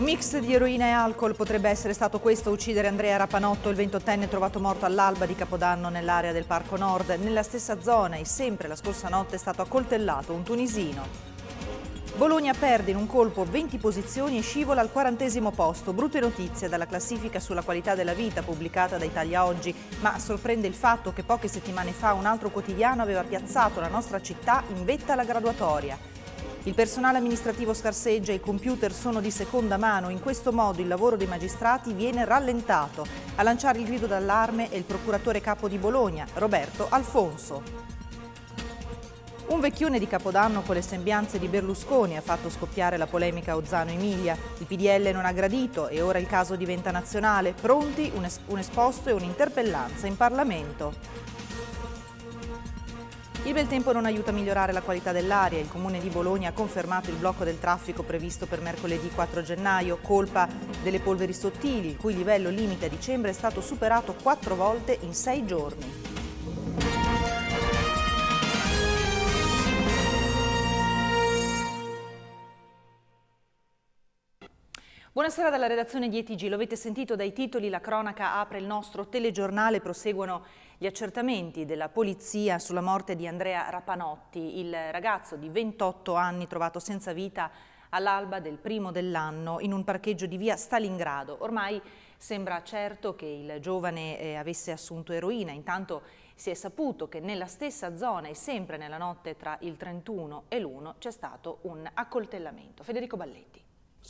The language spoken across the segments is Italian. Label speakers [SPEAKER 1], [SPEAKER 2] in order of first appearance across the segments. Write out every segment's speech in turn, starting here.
[SPEAKER 1] Un mix di eroina e alcol potrebbe essere stato questo a uccidere Andrea Rapanotto, il 28enne trovato morto all'alba di Capodanno nell'area del Parco Nord. Nella stessa zona e sempre la scorsa notte è stato accoltellato un tunisino. Bologna perde in un colpo 20 posizioni e scivola al quarantesimo posto. Brutte notizie dalla classifica sulla qualità della vita pubblicata da Italia Oggi, ma sorprende il fatto che poche settimane fa un altro quotidiano aveva piazzato la nostra città in vetta alla graduatoria. Il personale amministrativo scarseggia, i computer sono di seconda mano, in questo modo il lavoro dei magistrati viene rallentato. A lanciare il grido d'allarme è il procuratore capo di Bologna, Roberto Alfonso. Un vecchione di Capodanno con le sembianze di Berlusconi ha fatto scoppiare la polemica Ozzano-Emilia. Il PDL non ha gradito e ora il caso diventa nazionale. Pronti un, es un esposto e un'interpellanza in Parlamento. Il bel tempo non aiuta a migliorare la qualità dell'aria. Il Comune di Bologna ha confermato il blocco del traffico previsto per mercoledì 4 gennaio, colpa delle polveri sottili, il cui livello limite a dicembre è stato superato quattro volte in sei giorni. Buonasera dalla redazione di ETG, lo avete sentito dai titoli, la cronaca apre il nostro telegiornale, proseguono gli accertamenti della polizia sulla morte di Andrea Rapanotti, il ragazzo di 28 anni trovato senza vita all'alba del primo dell'anno in un parcheggio di via Stalingrado. Ormai sembra certo che il giovane eh, avesse assunto eroina, intanto si è saputo che nella stessa zona e sempre nella notte tra il 31 e l'1 c'è stato un accoltellamento. Federico Balletti.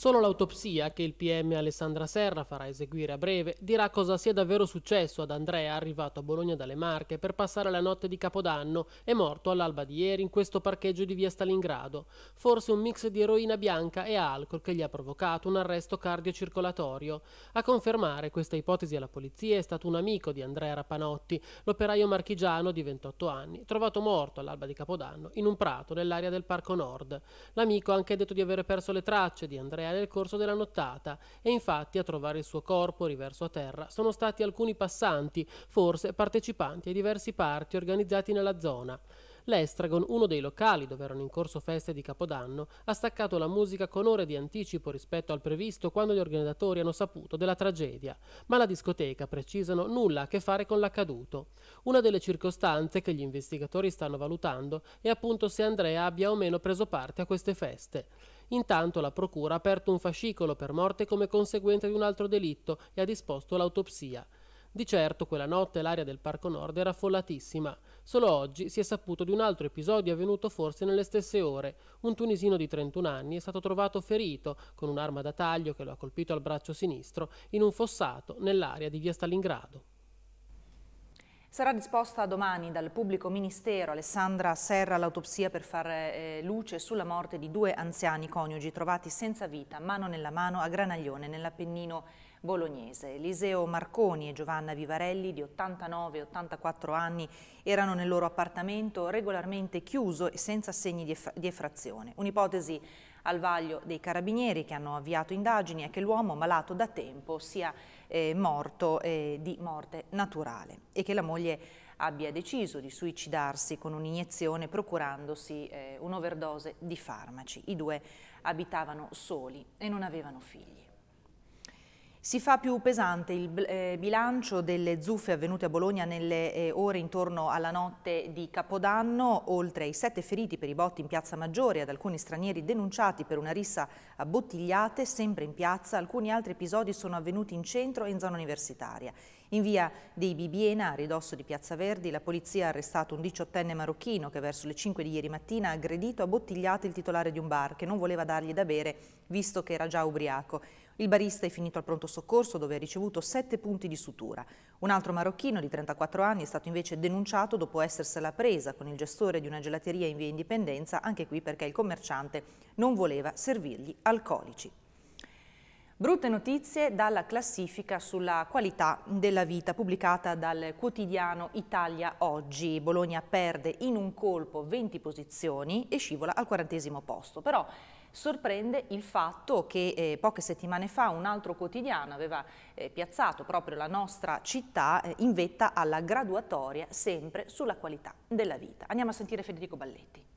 [SPEAKER 2] Solo l'autopsia, che il PM Alessandra Serra farà eseguire a breve, dirà cosa sia davvero successo ad Andrea arrivato a Bologna dalle Marche per passare la notte di Capodanno e morto all'alba di ieri in questo parcheggio di via Stalingrado. Forse un mix di eroina bianca e alcol che gli ha provocato un arresto cardiocircolatorio. A confermare questa ipotesi alla polizia è stato un amico di Andrea Rapanotti, l'operaio marchigiano di 28 anni, trovato morto all'alba di Capodanno in un prato nell'area del Parco Nord. L'amico ha anche detto di aver perso le tracce di Andrea apnea nel corso della nottata e infatti a trovare il suo corpo riverso a terra sono stati alcuni passanti, forse partecipanti ai diversi parti organizzati nella zona. L'Estragon, uno dei locali dove erano in corso feste di Capodanno, ha staccato la musica con ore di anticipo rispetto al previsto quando gli organizzatori hanno saputo della tragedia, ma la discoteca, precisano, nulla a che fare con l'accaduto. Una delle circostanze che gli investigatori stanno valutando è appunto se Andrea abbia o meno preso parte a queste feste. Intanto la Procura ha aperto un fascicolo per morte come conseguenza di un altro delitto e ha disposto l'autopsia. Di certo quella notte l'area del Parco Nord era affollatissima. Solo oggi si è saputo di un altro episodio avvenuto forse nelle stesse ore. Un tunisino di 31 anni è stato trovato ferito con un'arma da taglio che lo ha colpito al braccio sinistro in un fossato nell'area di via Stalingrado.
[SPEAKER 1] Sarà disposta domani dal pubblico ministero Alessandra Serra l'autopsia per fare eh, luce sulla morte di due anziani coniugi trovati senza vita, mano nella mano, a Granaglione, nell'Appennino bolognese. Eliseo Marconi e Giovanna Vivarelli, di 89-84 anni, erano nel loro appartamento regolarmente chiuso e senza segni di, di effrazione. Un'ipotesi al vaglio dei carabinieri che hanno avviato indagini è che l'uomo malato da tempo sia eh, morto eh, di morte naturale e che la moglie abbia deciso di suicidarsi con un'iniezione procurandosi eh, un'overdose di farmaci. I due abitavano soli e non avevano figli. Si fa più pesante il eh, bilancio delle zuffe avvenute a Bologna nelle eh, ore intorno alla notte di Capodanno, oltre ai sette feriti per i botti in Piazza Maggiore ad alcuni stranieri denunciati per una rissa a bottigliate, sempre in piazza, alcuni altri episodi sono avvenuti in centro e in zona universitaria. In via dei Bibiena, a ridosso di Piazza Verdi, la polizia ha arrestato un diciottenne marocchino che verso le 5 di ieri mattina ha aggredito a bottigliate il titolare di un bar che non voleva dargli da bere visto che era già ubriaco. Il barista è finito al pronto soccorso dove ha ricevuto 7 punti di sutura. Un altro marocchino di 34 anni è stato invece denunciato dopo essersela presa con il gestore di una gelateria in via Indipendenza, anche qui perché il commerciante non voleva servirgli alcolici. Brutte notizie dalla classifica sulla qualità della vita pubblicata dal quotidiano Italia Oggi. Bologna perde in un colpo 20 posizioni e scivola al quarantesimo posto. Però sorprende il fatto che eh, poche settimane fa un altro quotidiano aveva eh, piazzato proprio la nostra città eh, in vetta alla graduatoria sempre sulla qualità della vita. Andiamo a sentire Federico Balletti.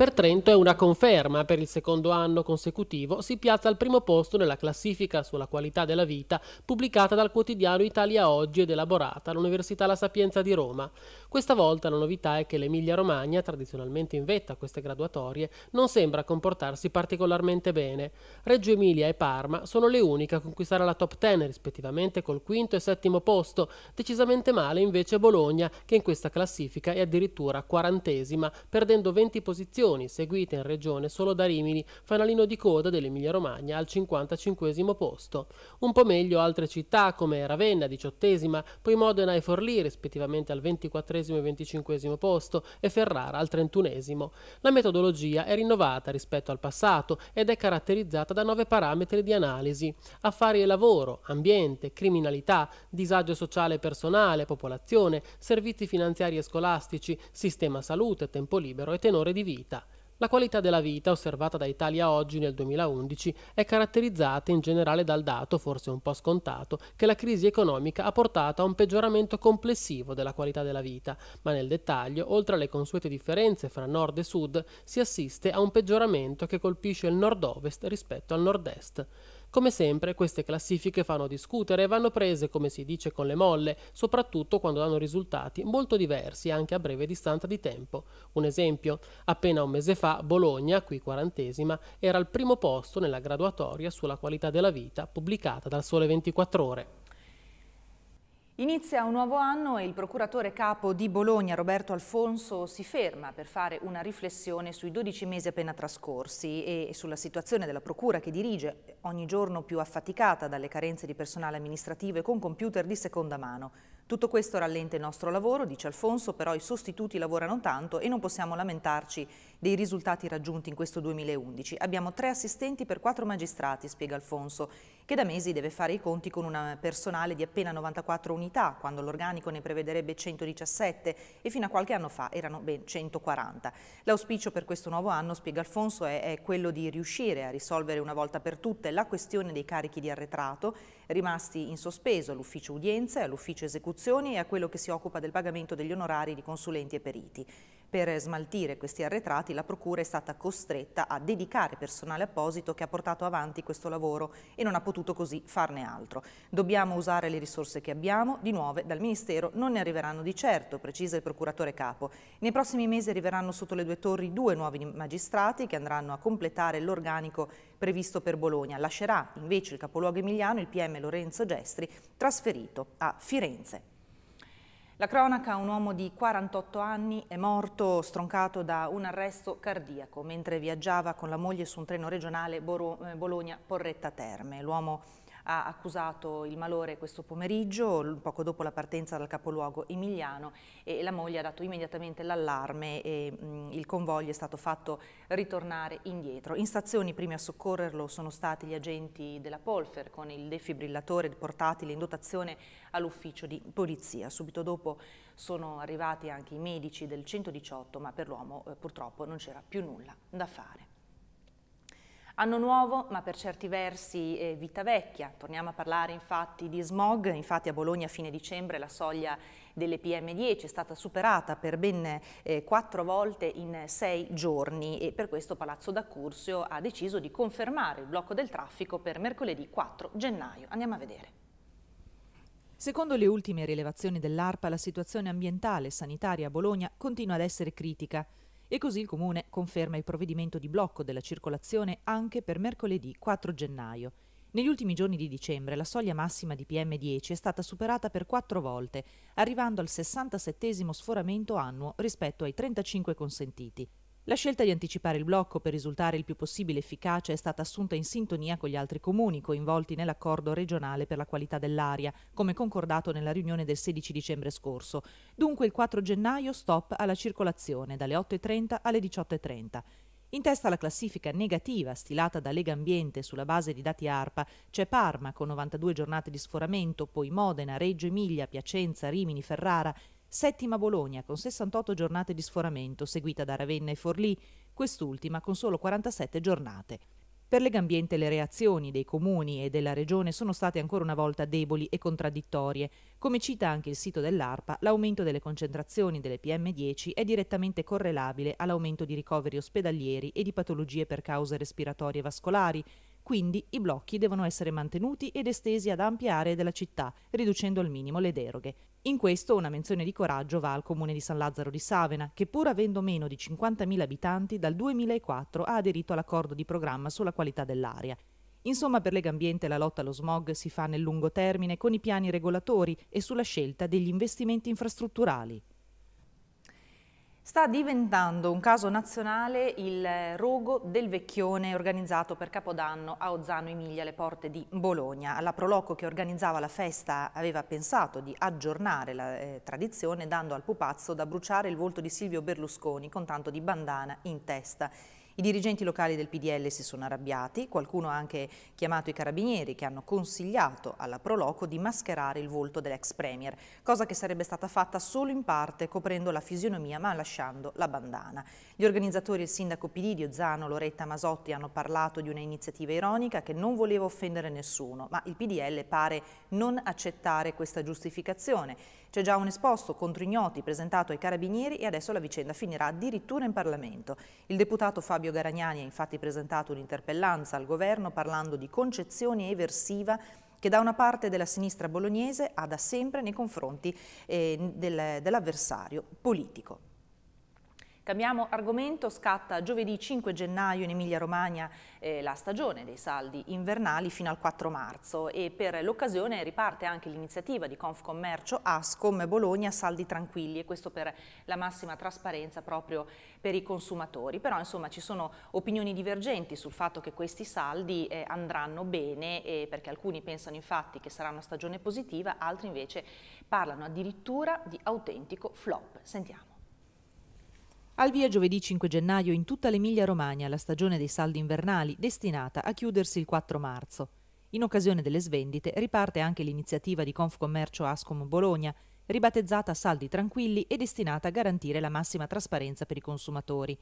[SPEAKER 2] Per Trento è una conferma, per il secondo anno consecutivo si piazza al primo posto nella classifica sulla qualità della vita pubblicata dal quotidiano Italia Oggi ed elaborata all'Università La Sapienza di Roma. Questa volta la novità è che l'Emilia Romagna, tradizionalmente in vetta a queste graduatorie, non sembra comportarsi particolarmente bene. Reggio Emilia e Parma sono le uniche a conquistare la top ten rispettivamente col quinto e settimo posto, decisamente male invece Bologna che in questa classifica è addirittura quarantesima, perdendo 20 posizioni Meloni, seguita in regione solo da Rimini, fanalino di coda dell'Emilia Romagna al 55 posto. Un po' meglio altre città come Ravenna, 18 poi Modena e Forlì rispettivamente al 24 e 25 posto e Ferrara al 31 La metodologia è rinnovata rispetto al passato ed è caratterizzata da nove parametri di analisi. Affari e lavoro, ambiente, criminalità, disagio sociale e personale, popolazione, servizi finanziari e scolastici, sistema salute, tempo libero e tenore di vita. La qualità della vita, osservata da Italia Oggi nel 2011, è caratterizzata in generale dal dato, forse un po' scontato, che la crisi economica ha portato a un peggioramento complessivo della qualità della vita, ma nel dettaglio, oltre alle consuete differenze fra nord e sud, si assiste a un peggioramento che colpisce il nord-ovest rispetto al nord-est. Come sempre, queste classifiche fanno discutere e vanno prese, come si dice, con le molle, soprattutto quando danno risultati molto diversi anche a breve distanza di tempo. Un esempio, appena un mese fa Bologna, qui quarantesima, era al primo posto nella graduatoria sulla qualità della vita pubblicata dal Sole 24 ore.
[SPEAKER 1] Inizia un nuovo anno e il procuratore capo di Bologna, Roberto Alfonso, si ferma per fare una riflessione sui 12 mesi appena trascorsi e sulla situazione della procura che dirige, ogni giorno più affaticata dalle carenze di personale amministrativo e con computer di seconda mano. Tutto questo rallenta il nostro lavoro, dice Alfonso, però i sostituti lavorano tanto e non possiamo lamentarci dei risultati raggiunti in questo 2011. Abbiamo tre assistenti per quattro magistrati, spiega Alfonso, che da mesi deve fare i conti con un personale di appena 94 unità, quando l'organico ne prevederebbe 117 e fino a qualche anno fa erano ben 140. L'auspicio per questo nuovo anno, spiega Alfonso, è, è quello di riuscire a risolvere una volta per tutte la questione dei carichi di arretrato rimasti in sospeso all'ufficio udienze, all'ufficio esecuzioni e a quello che si occupa del pagamento degli onorari di consulenti e periti. Per smaltire questi arretrati la Procura è stata costretta a dedicare personale apposito che ha portato avanti questo lavoro e non ha potuto così farne altro. Dobbiamo usare le risorse che abbiamo, di nuove dal Ministero non ne arriveranno di certo, precisa il Procuratore Capo. Nei prossimi mesi arriveranno sotto le due torri due nuovi magistrati che andranno a completare l'organico previsto per Bologna. Lascerà invece il capoluogo emiliano il PM Lorenzo Gestri trasferito a Firenze. La cronaca, un uomo di 48 anni è morto stroncato da un arresto cardiaco mentre viaggiava con la moglie su un treno regionale eh, Bologna-Porretta Terme. L'uomo ha accusato il malore questo pomeriggio, poco dopo la partenza dal capoluogo emiliano e la moglie ha dato immediatamente l'allarme e mh, mm, il convoglio è stato fatto ritornare indietro. In stazione i primi a soccorrerlo sono stati gli agenti della Polfer con il defibrillatore portatile in dotazione all'ufficio di polizia. Subito dopo sono arrivati anche i medici del 118, ma per l'uomo eh, purtroppo non c'era più nulla da fare. Anno nuovo, ma per certi versi eh, vita vecchia. Torniamo a parlare infatti di smog, infatti a Bologna a fine dicembre la soglia delle PM10 è stata superata per ben eh, quattro volte in sei giorni e per questo Palazzo d'Accursio ha deciso di confermare il blocco del traffico per mercoledì 4 gennaio. Andiamo a vedere. Secondo le ultime rilevazioni dell'ARPA, la situazione ambientale e sanitaria a Bologna continua ad essere critica. E così il Comune conferma il provvedimento di blocco della circolazione anche per mercoledì 4 gennaio. Negli ultimi giorni di dicembre la soglia massima di PM10 è stata superata per quattro volte, arrivando al 67 sforamento annuo rispetto ai 35 consentiti. La scelta di anticipare il blocco per risultare il più possibile efficace è stata assunta in sintonia con gli altri comuni coinvolti nell'accordo regionale per la qualità dell'aria, come concordato nella riunione del 16 dicembre scorso. Dunque il 4 gennaio stop alla circolazione dalle 8.30 alle 18.30. In testa alla classifica negativa stilata da Lega Ambiente sulla base di dati ARPA c'è Parma con 92 giornate di sforamento, poi Modena, Reggio Emilia, Piacenza, Rimini, Ferrara settima Bologna con 68 giornate di sforamento, seguita da Ravenna e Forlì, quest'ultima con solo 47 giornate. Per Legambiente le reazioni dei comuni e della regione sono state ancora una volta deboli e contraddittorie. Come cita anche il sito dell'ARPA, l'aumento delle concentrazioni delle PM10 è direttamente correlabile all'aumento di ricoveri ospedalieri e di patologie per cause respiratorie e vascolari, quindi i blocchi devono essere mantenuti ed estesi ad ampie aree della città, riducendo al minimo le deroghe. In questo una menzione di coraggio va al comune di San Lazzaro di Savena, che pur avendo meno di 50.000 abitanti, dal 2004 ha aderito all'accordo di programma sulla qualità dell'aria. Insomma, per Legambiente la lotta allo smog si fa nel lungo termine con i piani regolatori e sulla scelta degli investimenti infrastrutturali. Sta diventando un caso nazionale il eh, rogo del vecchione organizzato per Capodanno a Ozzano Emilia, alle porte di Bologna. La Proloco che organizzava la festa aveva pensato di aggiornare la eh, tradizione dando al pupazzo da bruciare il volto di Silvio Berlusconi con tanto di bandana in testa. I dirigenti locali del PDL si sono arrabbiati, qualcuno ha anche chiamato i carabinieri che hanno consigliato alla Proloco di mascherare il volto dell'ex premier, cosa che sarebbe stata fatta solo in parte coprendo la fisionomia ma lasciando la bandana. Gli organizzatori e il sindaco Pididio, Zano, Loretta Masotti hanno parlato di un'iniziativa ironica che non voleva offendere nessuno, ma il PDL pare non accettare questa giustificazione c'è già un esposto contro ignoti presentato ai carabinieri e adesso la vicenda finirà addirittura in Parlamento. Il deputato Fabio Garagnani ha infatti presentato un'interpellanza al governo parlando di concezione eversiva che da una parte della sinistra bolognese ha da sempre nei confronti eh, del, dell'avversario politico. Cambiamo argomento, scatta giovedì 5 gennaio in Emilia Romagna eh, la stagione dei saldi invernali fino al 4 marzo e per l'occasione riparte anche l'iniziativa di Confcommercio Ascom Bologna Saldi Tranquilli e questo per la massima trasparenza proprio per i consumatori. Però insomma ci sono opinioni divergenti sul fatto che questi saldi eh, andranno bene eh, perché alcuni pensano infatti che sarà una stagione positiva, altri invece parlano addirittura di autentico flop. Sentiamo. Al via giovedì 5 gennaio in tutta l'Emilia Romagna la stagione dei saldi invernali destinata a chiudersi il 4 marzo. In occasione delle svendite riparte anche l'iniziativa di Confcommercio Ascom Bologna, ribattezzata Saldi Tranquilli e destinata a garantire la massima trasparenza per i consumatori.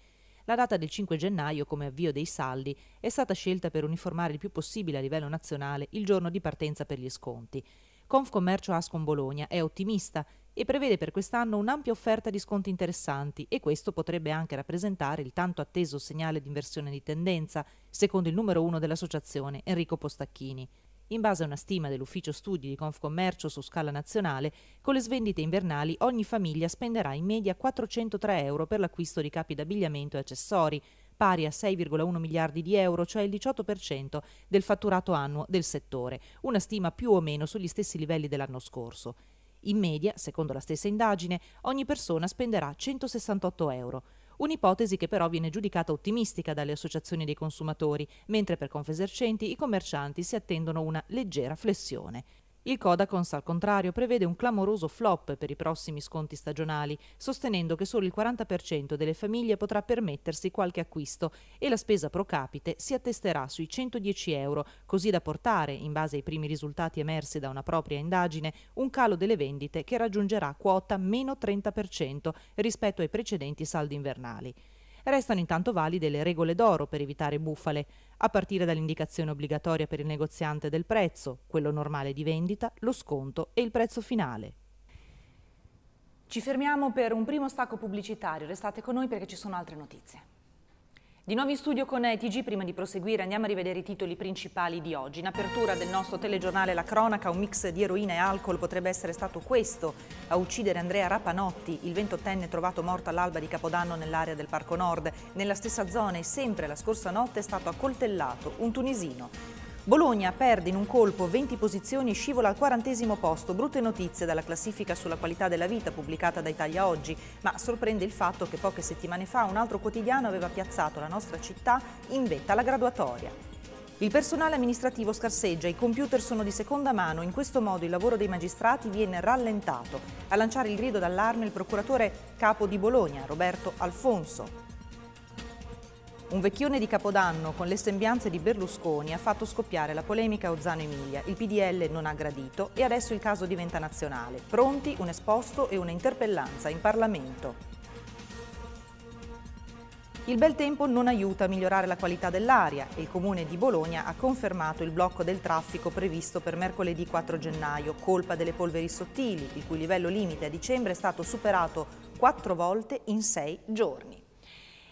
[SPEAKER 1] La data del 5 gennaio come avvio dei saldi è stata scelta per uniformare il più possibile a livello nazionale il giorno di partenza per gli sconti. Confcommercio Ascom Bologna è ottimista e prevede per quest'anno un'ampia offerta di sconti interessanti e questo potrebbe anche rappresentare il tanto atteso segnale di inversione di tendenza, secondo il numero uno dell'associazione Enrico Postacchini. In base a una stima dell'ufficio studi di Confcommercio su scala nazionale, con le svendite invernali ogni famiglia spenderà in media 403 euro per l'acquisto di capi d'abbigliamento e accessori, pari a 6,1 miliardi di euro, cioè il 18% del fatturato annuo del settore, una stima più o meno sugli stessi livelli dell'anno scorso. In media, secondo la stessa indagine, ogni persona spenderà 168 euro. Un'ipotesi che però viene giudicata ottimistica dalle associazioni dei consumatori, mentre per Confesercenti i commercianti si attendono una leggera flessione. Il Codacons, al contrario, prevede un clamoroso flop per i prossimi sconti stagionali, sostenendo che solo il 40% delle famiglie potrà permettersi qualche acquisto e la spesa pro capite si attesterà sui 110 euro, così da portare, in base ai primi risultati emersi da una propria indagine, un calo delle vendite che raggiungerà quota meno 30% rispetto ai precedenti saldi invernali. Restano intanto valide le regole d'oro per evitare bufale, a partire dall'indicazione obbligatoria per il negoziante del prezzo, quello normale di vendita, lo sconto e il prezzo finale. Ci fermiamo per un primo stacco pubblicitario, restate con noi perché ci sono altre notizie. Di nuovo in studio con TG, prima di proseguire andiamo a rivedere i titoli principali di oggi. In apertura del nostro telegiornale La Cronaca, un mix di eroina e alcol potrebbe essere stato questo a uccidere Andrea Rapanotti, il ventottenne trovato morto all'alba di Capodanno nell'area del Parco Nord. Nella stessa zona e sempre la scorsa notte è stato accoltellato un tunisino. Bologna perde in un colpo 20 posizioni e scivola al quarantesimo posto. Brutte notizie dalla classifica sulla qualità della vita pubblicata da Italia Oggi, ma sorprende il fatto che poche settimane fa un altro quotidiano aveva piazzato la nostra città in vetta alla graduatoria. Il personale amministrativo scarseggia, i computer sono di seconda mano, in questo modo il lavoro dei magistrati viene rallentato. A lanciare il grido d'allarme il procuratore capo di Bologna, Roberto Alfonso. Un vecchione di Capodanno con le sembianze di Berlusconi ha fatto scoppiare la polemica a Ozzano Emilia. Il PDL non ha gradito e adesso il caso diventa nazionale. Pronti un esposto e una interpellanza in Parlamento. Il bel tempo non aiuta a migliorare la qualità dell'aria e il Comune di Bologna ha confermato il blocco del traffico previsto per mercoledì 4 gennaio, colpa delle polveri sottili, il cui livello limite a dicembre è stato superato quattro volte in sei giorni.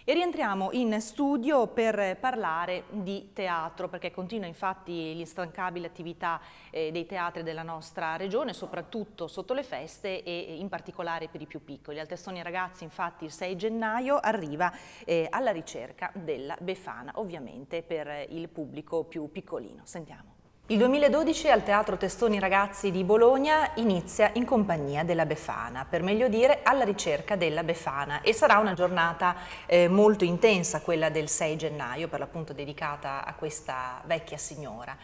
[SPEAKER 1] E rientriamo in studio per parlare di teatro, perché continua infatti l'instancabile attività eh, dei teatri della nostra regione, soprattutto sotto le feste e in particolare per i più piccoli. Al Testoni Ragazzi infatti il 6 gennaio arriva eh, alla ricerca della Befana, ovviamente per il pubblico più piccolino. Sentiamo. Il 2012 al Teatro Testoni Ragazzi di Bologna inizia in compagnia della Befana, per meglio dire alla ricerca della Befana e sarà una giornata eh, molto intensa quella del 6 gennaio per l'appunto dedicata a questa vecchia signora.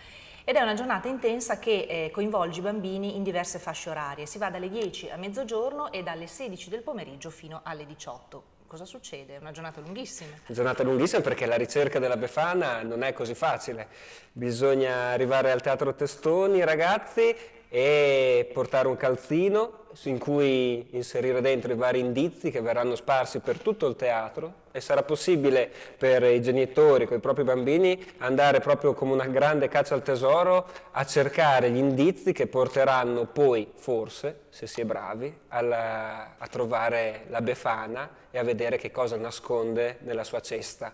[SPEAKER 1] Ed è una giornata intensa che eh, coinvolge i bambini in diverse fasce orarie, si va dalle 10 a mezzogiorno e dalle 16 del pomeriggio fino alle 18 cosa succede? È una giornata lunghissima.
[SPEAKER 3] Giornata lunghissima perché la ricerca della Befana non è così facile. Bisogna arrivare al Teatro Testoni, ragazzi, e portare un calzino in cui inserire dentro i vari indizi che verranno sparsi per tutto il teatro e sarà possibile per i genitori con i propri bambini andare proprio come una grande caccia al tesoro a cercare gli indizi che porteranno poi, forse, se si è bravi, alla, a trovare la Befana e a vedere che cosa nasconde nella sua cesta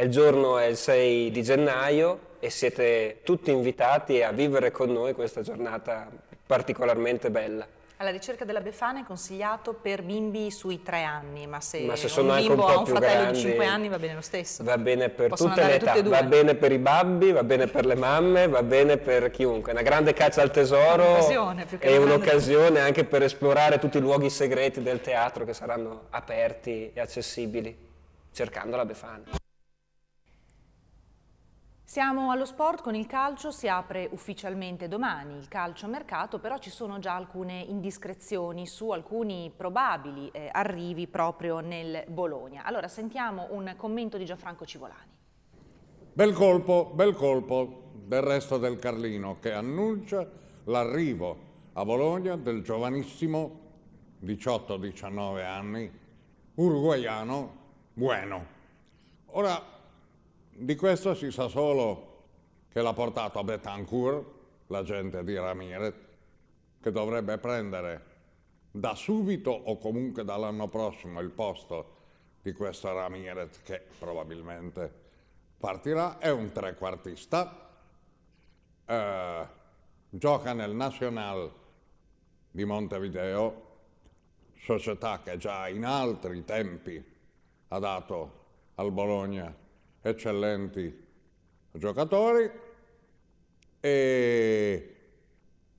[SPEAKER 3] il giorno è il 6 di gennaio e siete tutti invitati a vivere con noi questa giornata particolarmente bella.
[SPEAKER 1] Alla ricerca della Befana è consigliato per bimbi sui tre anni, ma se, ma se sono un bimbo un ha un fratello grandi, di 5 anni va bene lo stesso. Va
[SPEAKER 3] bene per Possono tutte le età, tutte va bene per i babbi, va bene per le mamme, va bene per chiunque. Una grande caccia al tesoro un'occasione, è un'occasione anche per esplorare tutti i luoghi segreti del teatro che saranno aperti e accessibili cercando la Befana.
[SPEAKER 1] Siamo allo sport, con il calcio si apre ufficialmente domani il calcio mercato, però ci sono già alcune indiscrezioni su alcuni probabili eh, arrivi proprio nel Bologna. Allora sentiamo un commento di Gianfranco Civolani.
[SPEAKER 4] Bel colpo, bel colpo del resto del Carlino che annuncia l'arrivo a Bologna del giovanissimo 18-19 anni uruguaiano Bueno. Ora di questo si sa solo che l'ha portato a Betancourt, l'agente di Ramirez, che dovrebbe prendere da subito o comunque dall'anno prossimo il posto di questo Ramirez che probabilmente partirà, è un trequartista, eh, gioca nel Nacional di Montevideo, società che già in altri tempi ha dato al Bologna eccellenti giocatori e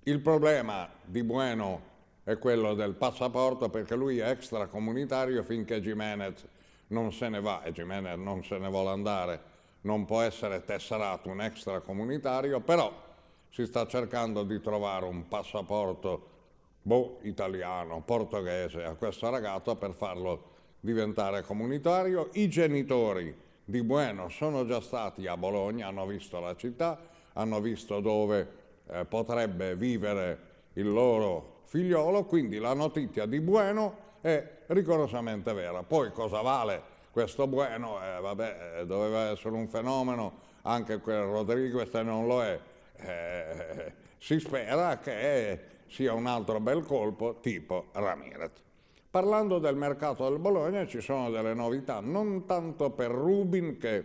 [SPEAKER 4] il problema di Bueno è quello del passaporto perché lui è extracomunitario finché Jimenez non se ne va e Jimenez non se ne vuole andare, non può essere tesserato un extracomunitario, però si sta cercando di trovare un passaporto boh, italiano, portoghese a questo ragazzo per farlo diventare comunitario. I genitori di Bueno sono già stati a Bologna, hanno visto la città, hanno visto dove eh, potrebbe vivere il loro figliolo, quindi la notizia di Bueno è rigorosamente vera. Poi cosa vale questo Bueno? Eh, vabbè, eh, doveva essere un fenomeno, anche quel Rodriguez non lo è. Eh, si spera che sia un altro bel colpo tipo Ramirez. Parlando del mercato del Bologna ci sono delle novità, non tanto per Rubin che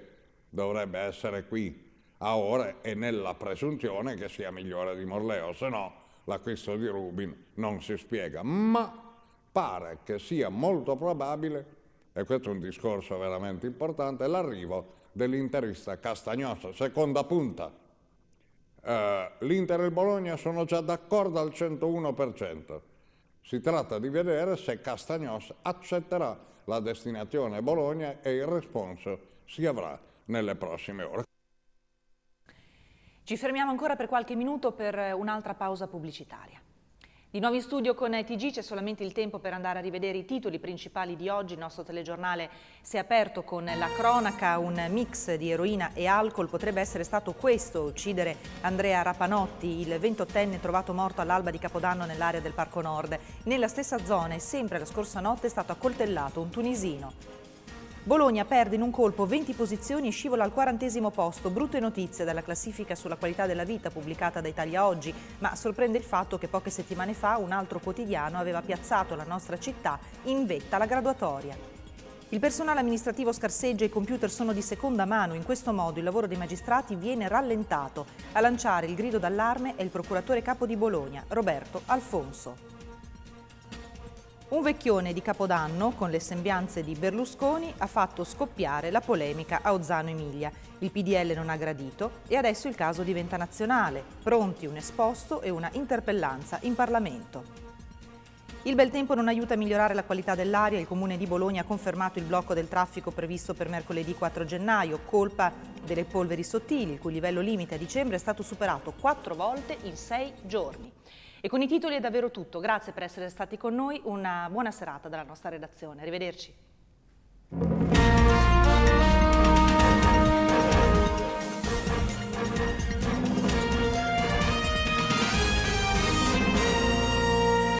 [SPEAKER 4] dovrebbe essere qui a ore e nella presunzione che sia migliore di Morleo, se no l'acquisto di Rubin non si spiega, ma pare che sia molto probabile, e questo è un discorso veramente importante, l'arrivo dell'interista Castagnosa, seconda punta. Eh, L'Inter e il Bologna sono già d'accordo al 101%. Si tratta di vedere se Castagnos accetterà la destinazione Bologna e il responso si avrà nelle prossime ore.
[SPEAKER 1] Ci fermiamo ancora per qualche minuto per un'altra pausa pubblicitaria. Di nuovo in studio con TG c'è solamente il tempo per andare a rivedere i titoli principali di oggi. Il nostro telegiornale si è aperto con la cronaca, un mix di eroina e alcol. Potrebbe essere stato questo, uccidere Andrea Rapanotti, il 28enne trovato morto all'alba di Capodanno nell'area del Parco Nord. Nella stessa zona e sempre la scorsa notte è stato accoltellato un tunisino. Bologna perde in un colpo 20 posizioni e scivola al quarantesimo posto. Brutte notizie dalla classifica sulla qualità della vita pubblicata da Italia Oggi, ma sorprende il fatto che poche settimane fa un altro quotidiano aveva piazzato la nostra città in vetta alla graduatoria. Il personale amministrativo scarseggia e i computer sono di seconda mano, in questo modo il lavoro dei magistrati viene rallentato. A lanciare il grido d'allarme è il procuratore capo di Bologna, Roberto Alfonso. Un vecchione di Capodanno, con le sembianze di Berlusconi, ha fatto scoppiare la polemica a Ozzano Emilia. Il PDL non ha gradito e adesso il caso diventa nazionale. Pronti un esposto e una interpellanza in Parlamento. Il bel tempo non aiuta a migliorare la qualità dell'aria, il Comune di Bologna ha confermato il blocco del traffico previsto per mercoledì 4 gennaio, colpa delle polveri sottili, il cui livello limite a dicembre è stato superato quattro volte in sei giorni. E con i titoli è davvero tutto. Grazie per essere stati con noi. Una buona serata dalla nostra redazione. Arrivederci.